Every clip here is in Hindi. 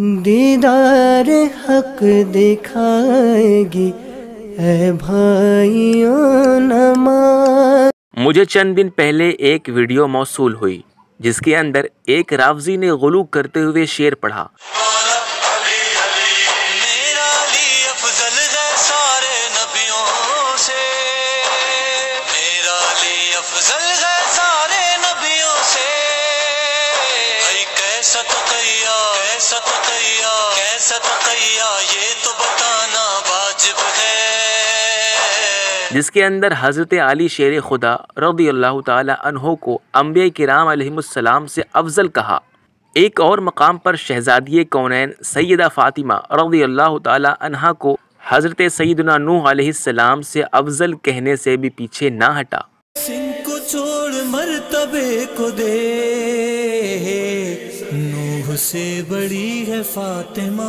दीदार हक दिखाएगी है भाइयों मुझे चंद दिन पहले एक वीडियो मौसू हुई जिसके अंदर एक रावजी ने गुलू करते हुए शेर पढ़ा तकैया तो कैसा तकैया तो कैसा तकैया ये तो बताना वाजिब है जिसके अंदर हज़रत अली शेर खुदा रदी अल्लाह तहों को के कराम से अफजल कहा एक और मकाम पर शहजादी कौनैन सैदा फ़ातिमा रदी अल्लाह तहा को हज़रत सईदना नूह आसमाम से अफजल कहने से भी पीछे ना हटा सिंह को छोड़ मरतबे को दे मुझसे बड़ी है फातिमा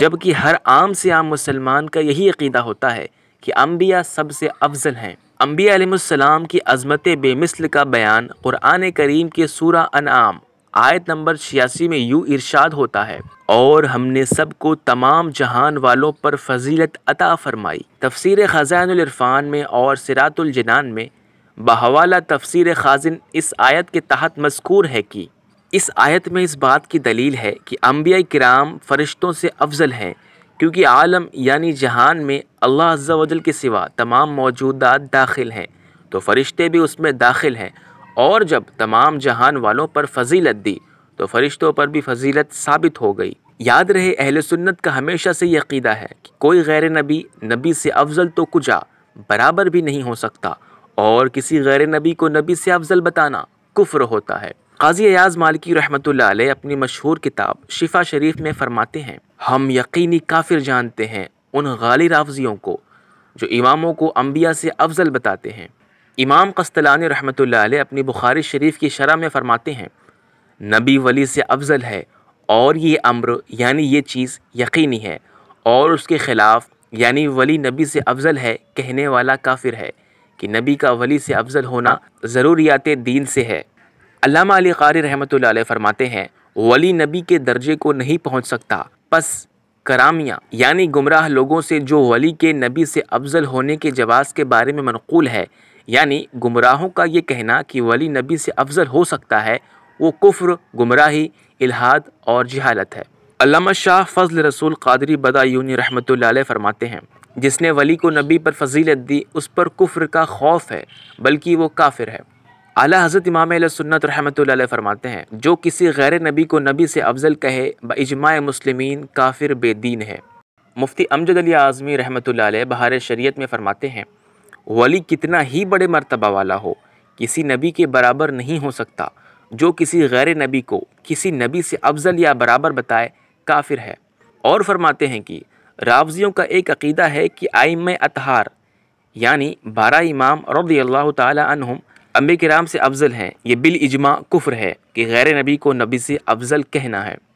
जबकि हर आम से आम मुसलमान का यही अकीदा होता है कि अम्बिया सबसे अफजल हैं अम्बियाम की अजमत बेमिसल का बयान क़ुरान करीम के सूरा आम आयत नंबर छियासी में यूँ इरशाद होता है और हमने सबको तमाम जहान वालों पर फजीलत अता फरमाई तफसर ख़जानरफ़ान में और सिरातुलजनान में बहवाला तफसर खाजिन इस आयत के तहत मस्कूर है कि इस आयत में इस बात की दलील है कि अम्बिया कराम फ़रिश्तों से अफजल हैं क्योंकि आलम यानी जहान में अल्लाह अज्जावजल के सिवा तमाम मौजूदात दाखिल हैं तो फ़रिश्ते भी उसमें दाखिल हैं और जब तमाम जहान वालों पर फजीलत दी तो फ़रिश्तों पर भी फजीलत साबित हो गई याद रहे अहल सुन्नत का हमेशा से यकीदा है कि कोई गैर नबी नबी से अफजल तो कुजा बराबर भी नहीं हो सकता और किसी गैर नबी को नबी से अफजल बताना कुफ्र होता है काजी अयाज मालिकी रहमत अपनी मशहूर किताब शिफा शरीफ में फरमाते हैं हम यकीनी काफिर जानते हैं उन गाली राफजियों को जो इमामों को अम्बिया से अफजल बताते हैं इमाम कस्तलान रहमत अपनी बुखारी शरीफ की शरह में फरमाते हैं नबी वली से अफजल है और ये अम्र यानी ये चीज़ यकीनी है और उसके ख़िलाफ़ यानी वली नबी से अफजल है कहने वाला काफिर है कि नबी का वली से अफजल होना ज़रूरियात दीन से है अल्लामा अली कारी रहमत फरमाते हैं वली नबी के दर्जे को नहीं पहुँच सकता बस करामिया यानी गुमराह लोगों से जो वली के नबी से अफजल होने के जवाब के बारे में मनकूल है यानी गुमराहों का ये कहना कि वली नबी से अफजल हो सकता है वो कुफ्र गुमराही इलाहाद और जहालत है अलामा शाह फजल रसूल कादरी बदायूनी रहमत फरमाते हैं जिसने वली को नबी पर फजीलत दी उस पर कुफ्र का खौफ है बल्कि वो काफिर है अला हज़रत इमाम सुन्नत रहमत फ़रमाते हैं जो किसी गैर नबी को नबी से अफजल कहे बजमा मुसलमिन काफिर बेदीन है मुफ्ती अमजद अली आज़मी रहमत बहार शरीत में फ़रमाते हैं वली कितना ही बड़े मरतबा वाला हो किसी नबी के बराबर नहीं हो सकता जो किसी गैर नबी को किसी नबी से अफजल या बराबर बताए काफिर है और फरमाते हैं कि रावजियों का एक अकीदा है कि आइम अतहार यानी बारा इमाम रौदी अल्लाह तुम अम्बे कराम से अफजल हैं ये बिल इजमा कुफ्र है कि गैर नबी को नबी से अफजल कहना है